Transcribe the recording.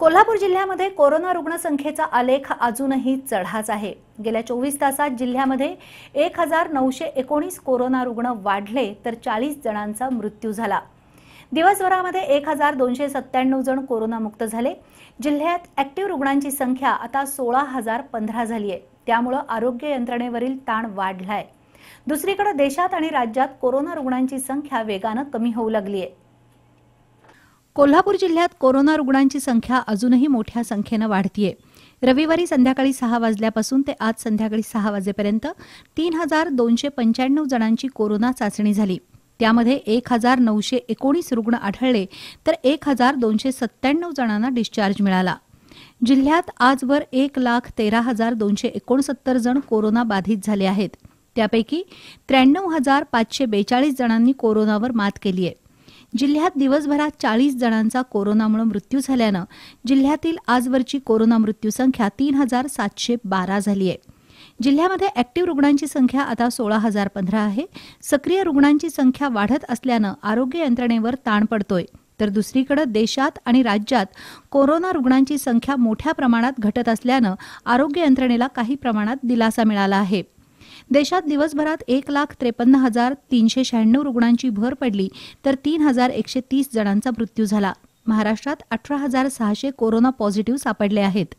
कोल्हापूर जिल्ह्यामध्ये कोरोना रुग्णसंख्येचा आलेख अजूनही चढाच आहे गेल्या चोवीस तासात जिल्ह्यामध्ये एक हजार नऊशे एकोणीस कोरोना रुग्ण वाढले तर चाळीस जणांचा मृत्यू झाला दिवसभरामध्ये एक हजार दोनशे सत्त्याण्णव जण कोरोनामुक्त झाले जिल्ह्यात ऍक्टिव्ह रुग्णांची संख्या आता सोळा हजार पंधरा झाली आहे त्यामुळं आरोग्य यंत्रणेवरील ताण वाढलाय दुसरीकडे देशात आणि राज्यात कोरोना रुग्णांची संख्या वेगानं कमी होऊ लागली आहे कोल्हापूर जिल्ह्यात कोरोना रुग्णांची संख्या अजूनही मोठ्या संख्येनं वाढतीय रविवारी संध्याकाळी सहा वाजल्यापासून ते आज संध्याकाळी सहा वाजेपर्यंत तीन हजार दोनशे पंच्याण्णव जणांची कोरोना चाचणी झाली त्यामध्ये एक हजार नऊशे एकोणीस रुग्ण आढळले तर एक हजार दोनशे सत्त्याण्णव जणांना डिस्चार्ज मिळाला जिल्ह्यात आजवर एक लाख तेरा हजार दोनशे एकोणसत्तर जण कोरोना बाधित झाले आहेत त्यापैकी त्र्याण्णव हजार पाचशे बेचाळीस जणांनी कोरोनावर मात केली आहे जिल्ह्यात दिवसभरात चाळीस जणांचा कोरोनामुळे मृत्यू झाल्यानं जिल्ह्यातील आजवरची कोरोना मृत्यू संख्या तीन हजार सातशे बारा झाली आहे जिल्ह्यामध्ये ऍक्टिव्ह रुग्णांची संख्या आता सोळा हजार पंधरा आहे सक्रिय रुग्णांची संख्या वाढत असल्यानं आरोग्य यंत्रणेवर ताण पडतोय तर दुसरीकडे देशात आणि राज्यात कोरोना रुग्णांची संख्या मोठ्या प्रमाणात घटत असल्यानं आरोग्य यंत्रणेला काही प्रमाणात दिलासा मिळाला आहे देशात दिवसभरात एक लाख त्रेपन्न हजार तीनशे शहाण्णव रुग्णांची भर पडली तर तीन हजार एकशे तीस जणांचा मृत्यू झाला महाराष्ट्रात अठरा हजार सहाशे कोरोना पॉझिटिव्ह सापडले आहेत